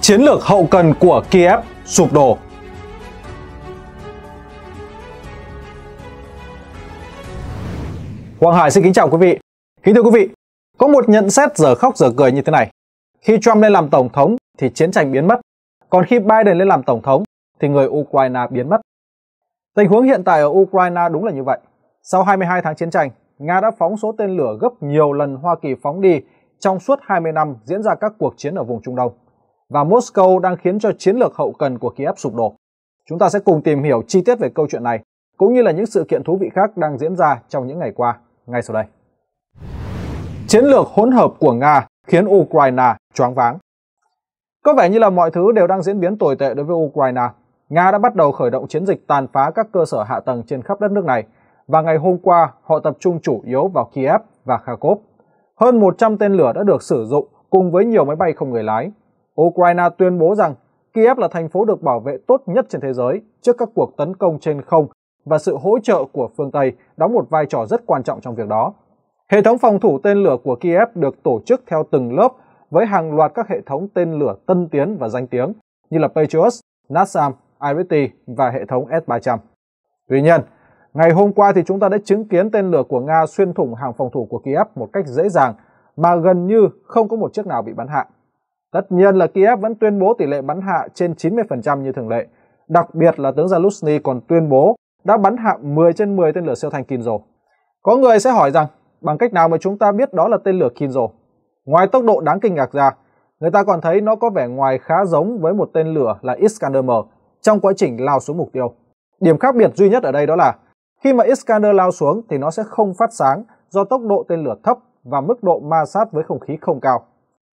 chiến lược hậu cần của Kiev sụp đổ. Quang Hải xin kính chào quý vị. Kính thưa quý vị, có một nhận xét giờ khóc giờ cười như thế này. Khi Trump lên làm tổng thống thì chiến tranh biến mất, còn khi Biden lên làm tổng thống thì người Ukraine biến mất. Tình huống hiện tại ở Ukraine đúng là như vậy. Sau 22 tháng chiến tranh, Nga đã phóng số tên lửa gấp nhiều lần Hoa Kỳ phóng đi trong suốt 20 năm diễn ra các cuộc chiến ở vùng Trung Đông và Moscow đang khiến cho chiến lược hậu cần của Kiev sụp đổ. Chúng ta sẽ cùng tìm hiểu chi tiết về câu chuyện này, cũng như là những sự kiện thú vị khác đang diễn ra trong những ngày qua, ngay sau đây. Chiến lược hỗn hợp của Nga khiến Ukraine choáng váng. Có vẻ như là mọi thứ đều đang diễn biến tồi tệ đối với Ukraine. Nga đã bắt đầu khởi động chiến dịch tàn phá các cơ sở hạ tầng trên khắp đất nước này, và ngày hôm qua họ tập trung chủ yếu vào Kiev và Kharkov. Hơn 100 tên lửa đã được sử dụng cùng với nhiều máy bay không người lái, Ukraine tuyên bố rằng Kiev là thành phố được bảo vệ tốt nhất trên thế giới trước các cuộc tấn công trên không và sự hỗ trợ của phương Tây đóng một vai trò rất quan trọng trong việc đó. Hệ thống phòng thủ tên lửa của Kiev được tổ chức theo từng lớp với hàng loạt các hệ thống tên lửa tân tiến và danh tiếng như là Patriot, NASAM, IRIS-T và hệ thống S-300. Tuy nhiên, ngày hôm qua thì chúng ta đã chứng kiến tên lửa của Nga xuyên thủng hàng phòng thủ của Kiev một cách dễ dàng mà gần như không có một chiếc nào bị bắn hạ. Tất nhiên là Kiev vẫn tuyên bố tỷ lệ bắn hạ trên 90% như thường lệ. Đặc biệt là tướng Zaluzny còn tuyên bố đã bắn hạ 10 trên 10 tên lửa siêu thanh Kinzo. Có người sẽ hỏi rằng, bằng cách nào mà chúng ta biết đó là tên lửa Kinzo? Ngoài tốc độ đáng kinh ngạc ra, người ta còn thấy nó có vẻ ngoài khá giống với một tên lửa là Iskander-M trong quá trình lao xuống mục tiêu. Điểm khác biệt duy nhất ở đây đó là khi mà Iskander lao xuống thì nó sẽ không phát sáng do tốc độ tên lửa thấp và mức độ ma sát với không khí không cao.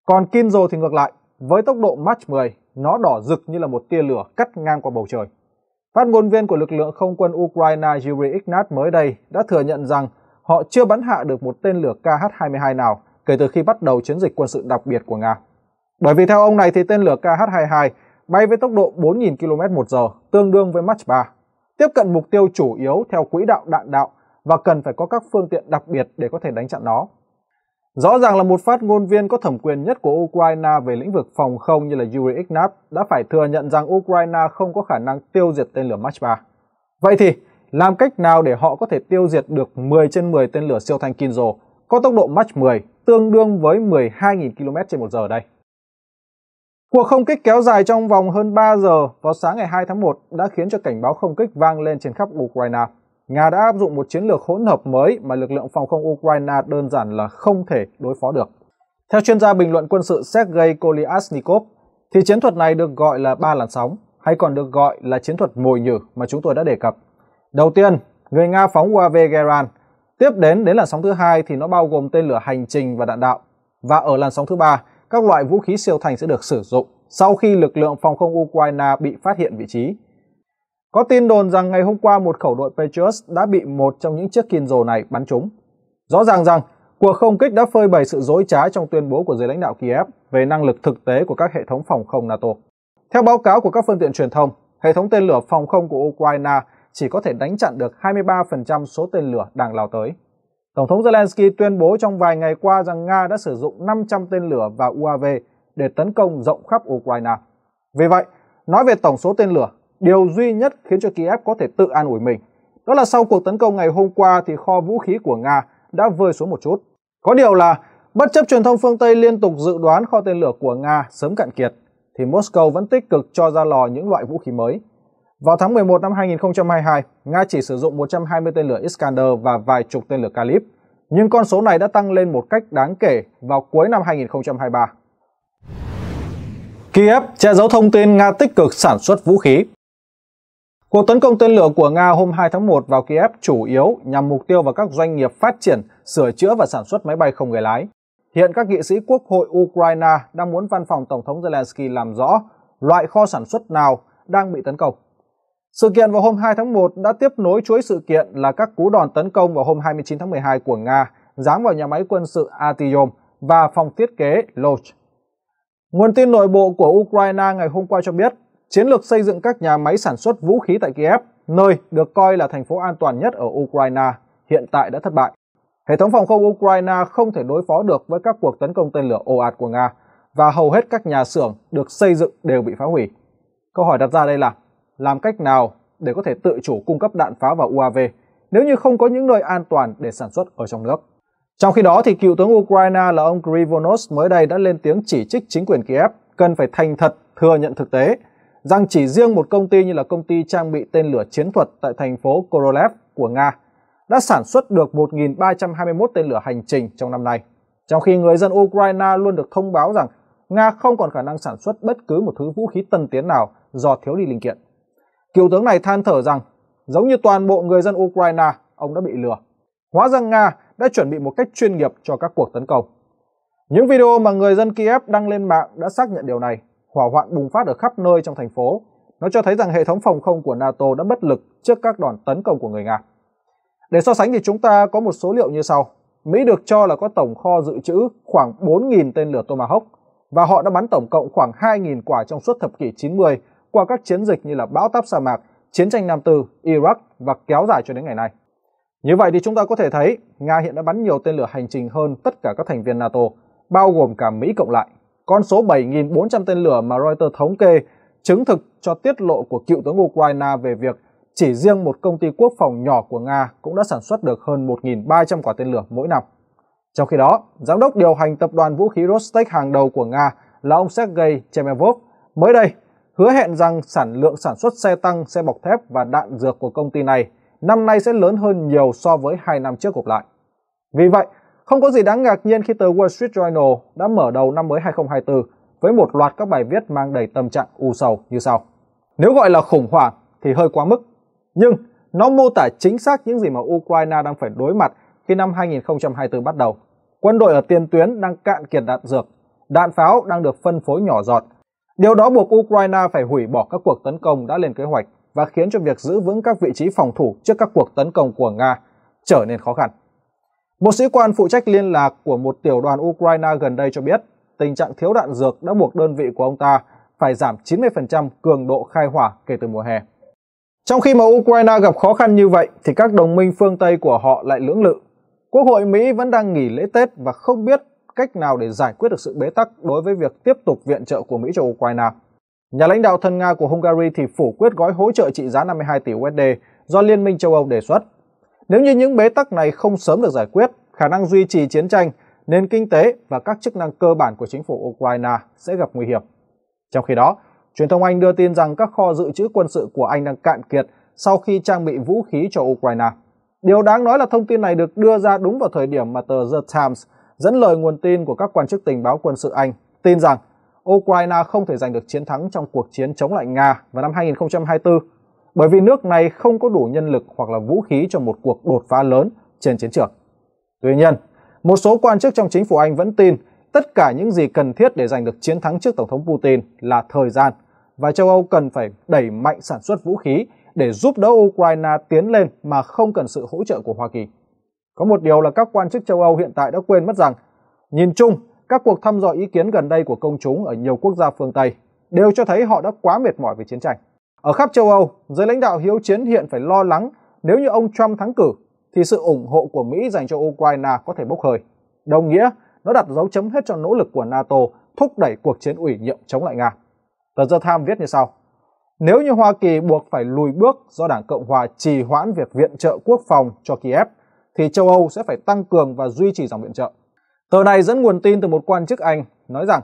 Còn Kinzo thì ngược lại, với tốc độ Mach 10, nó đỏ rực như là một tia lửa cắt ngang qua bầu trời. Phát ngôn viên của lực lượng không quân Ukraine Yuri Ignat mới đây đã thừa nhận rằng họ chưa bắn hạ được một tên lửa KH-22 nào kể từ khi bắt đầu chiến dịch quân sự đặc biệt của Nga. Bởi vì theo ông này thì tên lửa KH-22 bay với tốc độ 4.000 km một giờ, tương đương với Mach 3, tiếp cận mục tiêu chủ yếu theo quỹ đạo đạn đạo và cần phải có các phương tiện đặc biệt để có thể đánh chặn nó. Rõ ràng là một phát ngôn viên có thẩm quyền nhất của Ukraine về lĩnh vực phòng không như là Yuri Ignat đã phải thừa nhận rằng Ukraine không có khả năng tiêu diệt tên lửa Mach 3. Vậy thì, làm cách nào để họ có thể tiêu diệt được 10 trên 10 tên lửa siêu thanh Kinzo có tốc độ Mach 10 tương đương với 12.000 km trên 1 giờ đây? Cuộc không kích kéo dài trong vòng hơn 3 giờ vào sáng ngày 2 tháng 1 đã khiến cho cảnh báo không kích vang lên trên khắp Ukraine. Nga đã áp dụng một chiến lược hỗn hợp mới mà lực lượng phòng không Ukraine đơn giản là không thể đối phó được. Theo chuyên gia bình luận quân sự Sergei Kolyasnikov, thì chiến thuật này được gọi là ba làn sóng, hay còn được gọi là chiến thuật mồi nhử mà chúng tôi đã đề cập. Đầu tiên, người Nga phóng UAV Geran, tiếp đến đến làn sóng thứ hai thì nó bao gồm tên lửa hành trình và đạn đạo. Và ở làn sóng thứ ba, các loại vũ khí siêu thành sẽ được sử dụng sau khi lực lượng phòng không Ukraine bị phát hiện vị trí có tin đồn rằng ngày hôm qua một khẩu đội Patriots đã bị một trong những chiếc Kinzo này bắn trúng. Rõ ràng rằng cuộc không kích đã phơi bày sự dối trá trong tuyên bố của giới lãnh đạo Kiev về năng lực thực tế của các hệ thống phòng không NATO. Theo báo cáo của các phương tiện truyền thông, hệ thống tên lửa phòng không của Ukraine chỉ có thể đánh chặn được 23% số tên lửa đang lao tới. Tổng thống Zelensky tuyên bố trong vài ngày qua rằng Nga đã sử dụng 500 tên lửa và UAV để tấn công rộng khắp Ukraine. Vì vậy, nói về tổng số tên lửa, Điều duy nhất khiến cho Kiev có thể tự an ủi mình, đó là sau cuộc tấn công ngày hôm qua thì kho vũ khí của Nga đã vơi xuống một chút. Có điều là bất chấp truyền thông phương Tây liên tục dự đoán kho tên lửa của Nga sớm cạn kiệt, thì Moscow vẫn tích cực cho ra lò những loại vũ khí mới. Vào tháng 11 năm 2022, Nga chỉ sử dụng 120 tên lửa Iskander và vài chục tên lửa Kalib, nhưng con số này đã tăng lên một cách đáng kể vào cuối năm 2023. Kiev che giấu thông tin Nga tích cực sản xuất vũ khí Cuộc tấn công tên lửa của Nga hôm 2 tháng 1 vào Kiev chủ yếu nhằm mục tiêu vào các doanh nghiệp phát triển, sửa chữa và sản xuất máy bay không người lái. Hiện các nghị sĩ quốc hội Ukraine đang muốn văn phòng Tổng thống Zelensky làm rõ loại kho sản xuất nào đang bị tấn công. Sự kiện vào hôm 2 tháng 1 đã tiếp nối chuỗi sự kiện là các cú đòn tấn công vào hôm 29 tháng 12 của Nga giáng vào nhà máy quân sự Artyom và phòng thiết kế Lodge. Nguồn tin nội bộ của Ukraine ngày hôm qua cho biết chiến lược xây dựng các nhà máy sản xuất vũ khí tại Kiev, nơi được coi là thành phố an toàn nhất ở Ukraine, hiện tại đã thất bại. Hệ thống phòng không Ukraine không thể đối phó được với các cuộc tấn công tên lửa ồ ạt của Nga và hầu hết các nhà xưởng được xây dựng đều bị phá hủy. Câu hỏi đặt ra đây là làm cách nào để có thể tự chủ cung cấp đạn pháo và UAV nếu như không có những nơi an toàn để sản xuất ở trong nước. Trong khi đó thì cựu tướng Ukraine là ông Krivonos mới đây đã lên tiếng chỉ trích chính quyền Kiev cần phải thành thật thừa nhận thực tế rằng chỉ riêng một công ty như là công ty trang bị tên lửa chiến thuật tại thành phố Korolev của Nga đã sản xuất được 1.321 tên lửa hành trình trong năm nay, trong khi người dân Ukraine luôn được thông báo rằng Nga không còn khả năng sản xuất bất cứ một thứ vũ khí tân tiến nào do thiếu đi linh kiện. Cựu tướng này than thở rằng, giống như toàn bộ người dân Ukraine, ông đã bị lừa. Hóa ra Nga đã chuẩn bị một cách chuyên nghiệp cho các cuộc tấn công. Những video mà người dân Kiev đăng lên mạng đã xác nhận điều này hỏa hoạn bùng phát ở khắp nơi trong thành phố. Nó cho thấy rằng hệ thống phòng không của NATO đã bất lực trước các đòn tấn công của người Nga. Để so sánh thì chúng ta có một số liệu như sau. Mỹ được cho là có tổng kho dự trữ khoảng 4.000 tên lửa Tomahawk và họ đã bắn tổng cộng khoảng 2.000 quả trong suốt thập kỷ 90 qua các chiến dịch như là bão táp sa mạc, chiến tranh Nam Tư, Iraq và kéo dài cho đến ngày nay. Như vậy thì chúng ta có thể thấy Nga hiện đã bắn nhiều tên lửa hành trình hơn tất cả các thành viên NATO, bao gồm cả Mỹ cộng lại con số 7.400 tên lửa mà Reuters thống kê chứng thực cho tiết lộ của cựu tướng Ukraine về việc chỉ riêng một công ty quốc phòng nhỏ của Nga cũng đã sản xuất được hơn 1.300 quả tên lửa mỗi năm. Trong khi đó, giám đốc điều hành tập đoàn vũ khí Rostec hàng đầu của Nga là ông Sergei Chemevov mới đây hứa hẹn rằng sản lượng sản xuất xe tăng, xe bọc thép và đạn dược của công ty này năm nay sẽ lớn hơn nhiều so với hai năm trước gộp lại. Vì vậy, không có gì đáng ngạc nhiên khi tờ Wall Street Journal đã mở đầu năm mới 2024 với một loạt các bài viết mang đầy tâm trạng u sầu như sau. Nếu gọi là khủng hoảng thì hơi quá mức, nhưng nó mô tả chính xác những gì mà Ukraine đang phải đối mặt khi năm 2024 bắt đầu. Quân đội ở tiền tuyến đang cạn kiệt đạn dược, đạn pháo đang được phân phối nhỏ giọt. Điều đó buộc Ukraine phải hủy bỏ các cuộc tấn công đã lên kế hoạch và khiến cho việc giữ vững các vị trí phòng thủ trước các cuộc tấn công của Nga trở nên khó khăn. Một sĩ quan phụ trách liên lạc của một tiểu đoàn Ukraine gần đây cho biết, tình trạng thiếu đạn dược đã buộc đơn vị của ông ta phải giảm 90% cường độ khai hỏa kể từ mùa hè. Trong khi mà Ukraine gặp khó khăn như vậy thì các đồng minh phương Tây của họ lại lưỡng lự. Quốc hội Mỹ vẫn đang nghỉ lễ Tết và không biết cách nào để giải quyết được sự bế tắc đối với việc tiếp tục viện trợ của Mỹ cho Ukraine. Nhà lãnh đạo thân Nga của Hungary thì phủ quyết gói hỗ trợ trị giá 52 tỷ USD do Liên minh châu Âu đề xuất nếu như những bế tắc này không sớm được giải quyết, khả năng duy trì chiến tranh, nền kinh tế và các chức năng cơ bản của chính phủ Ukraine sẽ gặp nguy hiểm. Trong khi đó, truyền thông Anh đưa tin rằng các kho dự trữ quân sự của Anh đang cạn kiệt sau khi trang bị vũ khí cho Ukraine. Điều đáng nói là thông tin này được đưa ra đúng vào thời điểm mà tờ The Times dẫn lời nguồn tin của các quan chức tình báo quân sự Anh tin rằng Ukraine không thể giành được chiến thắng trong cuộc chiến chống lại Nga vào năm 2024 bởi vì nước này không có đủ nhân lực hoặc là vũ khí cho một cuộc đột phá lớn trên chiến trường. Tuy nhiên, một số quan chức trong chính phủ Anh vẫn tin tất cả những gì cần thiết để giành được chiến thắng trước Tổng thống Putin là thời gian và châu Âu cần phải đẩy mạnh sản xuất vũ khí để giúp đỡ Ukraine tiến lên mà không cần sự hỗ trợ của Hoa Kỳ. Có một điều là các quan chức châu Âu hiện tại đã quên mất rằng, nhìn chung, các cuộc thăm dò ý kiến gần đây của công chúng ở nhiều quốc gia phương Tây đều cho thấy họ đã quá mệt mỏi về chiến tranh. Ở khắp châu Âu, giới lãnh đạo hiếu chiến hiện phải lo lắng nếu như ông Trump thắng cử thì sự ủng hộ của Mỹ dành cho Ukraine có thể bốc hơi. Đồng nghĩa, nó đặt dấu chấm hết cho nỗ lực của NATO thúc đẩy cuộc chiến ủy nhiệm chống lại Nga. Tờ The Times viết như sau. Nếu như Hoa Kỳ buộc phải lùi bước do Đảng Cộng Hòa trì hoãn việc viện trợ quốc phòng cho Kiev, thì châu Âu sẽ phải tăng cường và duy trì dòng viện trợ. Tờ này dẫn nguồn tin từ một quan chức Anh nói rằng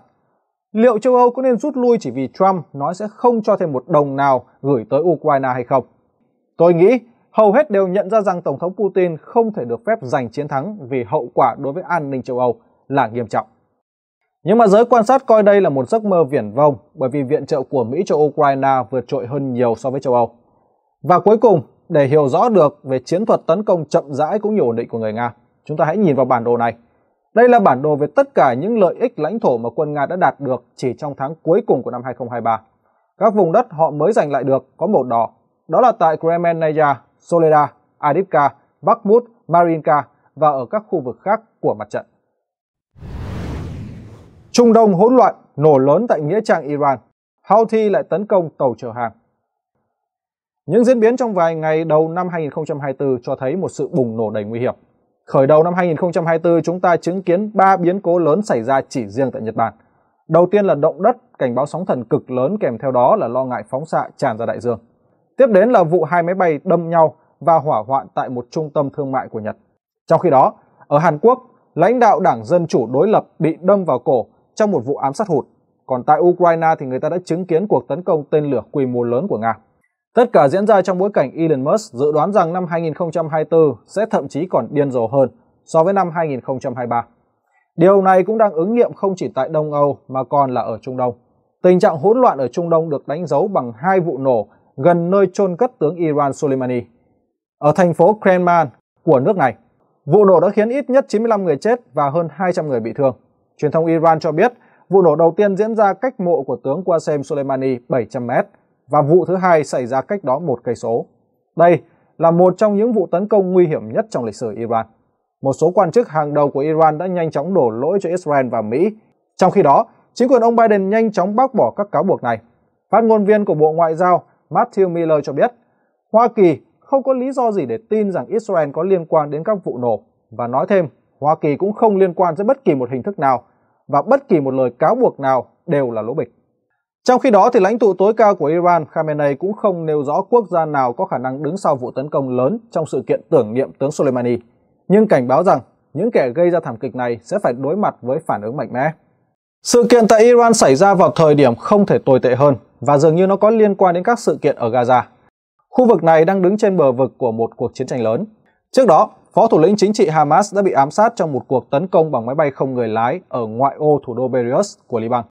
Liệu châu Âu có nên rút lui chỉ vì Trump nói sẽ không cho thêm một đồng nào gửi tới Ukraine hay không? Tôi nghĩ hầu hết đều nhận ra rằng Tổng thống Putin không thể được phép giành chiến thắng vì hậu quả đối với an ninh châu Âu là nghiêm trọng. Nhưng mà giới quan sát coi đây là một giấc mơ viển vông bởi vì viện trợ của Mỹ cho Ukraine vượt trội hơn nhiều so với châu Âu. Và cuối cùng, để hiểu rõ được về chiến thuật tấn công chậm rãi cũng như ổn định của người Nga, chúng ta hãy nhìn vào bản đồ này – đây là bản đồ về tất cả những lợi ích lãnh thổ mà quân Nga đã đạt được chỉ trong tháng cuối cùng của năm 2023. Các vùng đất họ mới giành lại được có màu đỏ, đó là tại Kremenaya, Soleda, Adivka, Bakhmut, Marinka và ở các khu vực khác của mặt trận. Trung Đông hỗn loạn nổ lớn tại nghĩa trang Iran, Houthi lại tấn công tàu chở hàng. Những diễn biến trong vài ngày đầu năm 2024 cho thấy một sự bùng nổ đầy nguy hiểm. Khởi đầu năm 2024 chúng ta chứng kiến 3 biến cố lớn xảy ra chỉ riêng tại Nhật Bản. Đầu tiên là động đất, cảnh báo sóng thần cực lớn kèm theo đó là lo ngại phóng xạ tràn ra đại dương. Tiếp đến là vụ hai máy bay đâm nhau và hỏa hoạn tại một trung tâm thương mại của Nhật. Trong khi đó, ở Hàn Quốc, lãnh đạo Đảng Dân Chủ đối lập bị đâm vào cổ trong một vụ ám sát hụt. Còn tại Ukraine thì người ta đã chứng kiến cuộc tấn công tên lửa quy mô lớn của Nga. Tất cả diễn ra trong bối cảnh Elon Musk dự đoán rằng năm 2024 sẽ thậm chí còn điên rồ hơn so với năm 2023. Điều này cũng đang ứng nghiệm không chỉ tại Đông Âu mà còn là ở Trung Đông. Tình trạng hỗn loạn ở Trung Đông được đánh dấu bằng hai vụ nổ gần nơi chôn cất tướng Iran Soleimani. Ở thành phố Kremlin của nước này, vụ nổ đã khiến ít nhất 95 người chết và hơn 200 người bị thương. Truyền thông Iran cho biết vụ nổ đầu tiên diễn ra cách mộ của tướng Qasem Soleimani 700 mét và vụ thứ hai xảy ra cách đó một cây số. Đây là một trong những vụ tấn công nguy hiểm nhất trong lịch sử Iran. Một số quan chức hàng đầu của Iran đã nhanh chóng đổ lỗi cho Israel và Mỹ. Trong khi đó, chính quyền ông Biden nhanh chóng bác bỏ các cáo buộc này. Phát ngôn viên của Bộ Ngoại giao Matthew Miller cho biết, Hoa Kỳ không có lý do gì để tin rằng Israel có liên quan đến các vụ nổ và nói thêm, Hoa Kỳ cũng không liên quan tới bất kỳ một hình thức nào và bất kỳ một lời cáo buộc nào đều là lỗ bịch. Trong khi đó, thì lãnh tụ tối cao của Iran Khamenei cũng không nêu rõ quốc gia nào có khả năng đứng sau vụ tấn công lớn trong sự kiện tưởng niệm tướng Soleimani, nhưng cảnh báo rằng những kẻ gây ra thảm kịch này sẽ phải đối mặt với phản ứng mạnh mẽ. Sự kiện tại Iran xảy ra vào thời điểm không thể tồi tệ hơn và dường như nó có liên quan đến các sự kiện ở Gaza. Khu vực này đang đứng trên bờ vực của một cuộc chiến tranh lớn. Trước đó, phó thủ lĩnh chính trị Hamas đã bị ám sát trong một cuộc tấn công bằng máy bay không người lái ở ngoại ô thủ đô Beirut của Liban.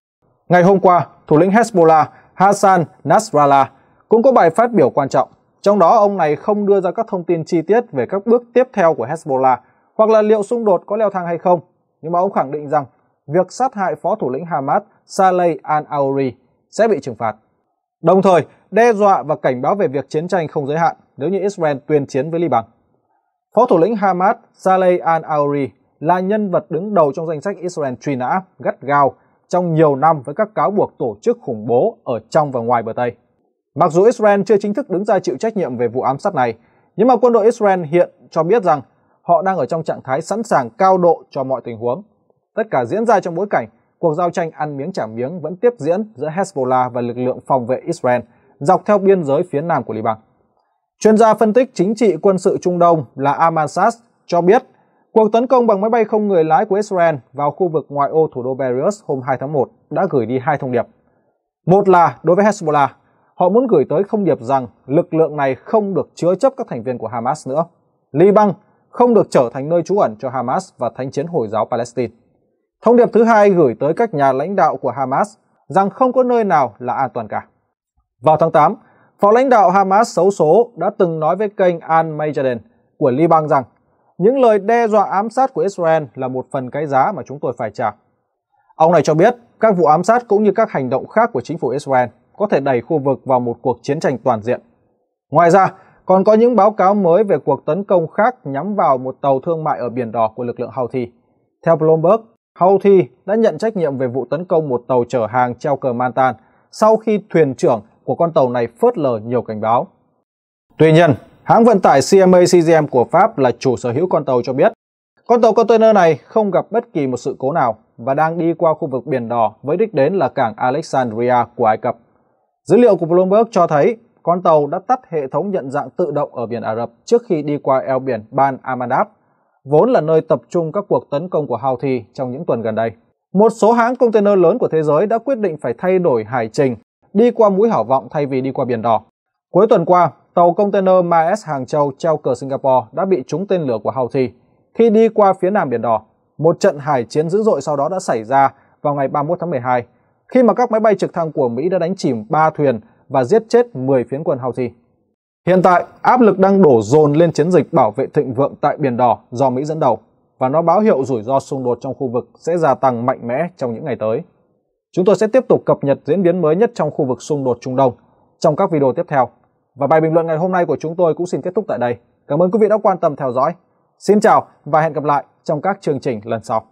Ngày hôm qua, thủ lĩnh Hezbollah Hassan Nasrallah cũng có bài phát biểu quan trọng. Trong đó, ông này không đưa ra các thông tin chi tiết về các bước tiếp theo của Hezbollah hoặc là liệu xung đột có leo thang hay không. Nhưng mà ông khẳng định rằng việc sát hại phó thủ lĩnh Hamas Saleh al-Aouri sẽ bị trừng phạt. Đồng thời, đe dọa và cảnh báo về việc chiến tranh không giới hạn nếu như Israel tuyên chiến với Liban. Phó thủ lĩnh Hamas Saleh al-Aouri là nhân vật đứng đầu trong danh sách Israel truy nã gắt gao trong nhiều năm với các cáo buộc tổ chức khủng bố ở trong và ngoài bờ Tây. Mặc dù Israel chưa chính thức đứng ra chịu trách nhiệm về vụ ám sát này, nhưng mà quân đội Israel hiện cho biết rằng họ đang ở trong trạng thái sẵn sàng cao độ cho mọi tình huống. Tất cả diễn ra trong bối cảnh cuộc giao tranh ăn miếng trả miếng vẫn tiếp diễn giữa Hezbollah và lực lượng phòng vệ Israel dọc theo biên giới phía nam của Liban. Chuyên gia phân tích chính trị quân sự Trung Đông là Amasas cho biết Cuộc tấn công bằng máy bay không người lái của Israel vào khu vực ngoại ô thủ đô Beirut hôm 2 tháng 1 đã gửi đi hai thông điệp. Một là đối với Hezbollah, họ muốn gửi tới thông điệp rằng lực lượng này không được chứa chấp các thành viên của Hamas nữa. Liban không được trở thành nơi trú ẩn cho Hamas và thánh chiến Hồi giáo Palestine. Thông điệp thứ hai gửi tới các nhà lãnh đạo của Hamas rằng không có nơi nào là an toàn cả. Vào tháng 8, phó lãnh đạo Hamas xấu số đã từng nói với kênh Al Mayadeen của Liban rằng những lời đe dọa ám sát của Israel là một phần cái giá mà chúng tôi phải trả. Ông này cho biết các vụ ám sát cũng như các hành động khác của chính phủ Israel có thể đẩy khu vực vào một cuộc chiến tranh toàn diện. Ngoài ra, còn có những báo cáo mới về cuộc tấn công khác nhắm vào một tàu thương mại ở Biển Đỏ của lực lượng Houthi. Theo Bloomberg, Houthi đã nhận trách nhiệm về vụ tấn công một tàu chở hàng treo cờ Mantan sau khi thuyền trưởng của con tàu này phớt lờ nhiều cảnh báo. Tuy nhiên, Hãng vận tải CMA CGM của Pháp là chủ sở hữu con tàu cho biết, con tàu container này không gặp bất kỳ một sự cố nào và đang đi qua khu vực Biển Đỏ với đích đến là cảng Alexandria của Ai Cập. Dữ liệu của Bloomberg cho thấy con tàu đã tắt hệ thống nhận dạng tự động ở biển Ả Rập trước khi đi qua eo biển Ban Amandab, vốn là nơi tập trung các cuộc tấn công của Houthi trong những tuần gần đây. Một số hãng container lớn của thế giới đã quyết định phải thay đổi hải trình, đi qua mũi hảo vọng thay vì đi qua biển đỏ. Cuối tuần qua, tàu container MAS Hàng Châu treo cờ Singapore đã bị trúng tên lửa của Houthi. Khi đi qua phía Nam Biển Đỏ, một trận hải chiến dữ dội sau đó đã xảy ra vào ngày 31 tháng 12, khi mà các máy bay trực thăng của Mỹ đã đánh chìm 3 thuyền và giết chết 10 phiến quân Houthi. Hiện tại, áp lực đang đổ dồn lên chiến dịch bảo vệ thịnh vượng tại Biển Đỏ do Mỹ dẫn đầu và nó báo hiệu rủi ro xung đột trong khu vực sẽ gia tăng mạnh mẽ trong những ngày tới. Chúng tôi sẽ tiếp tục cập nhật diễn biến mới nhất trong khu vực xung đột Trung Đông trong các video tiếp theo. Và bài bình luận ngày hôm nay của chúng tôi cũng xin kết thúc tại đây. Cảm ơn quý vị đã quan tâm theo dõi. Xin chào và hẹn gặp lại trong các chương trình lần sau.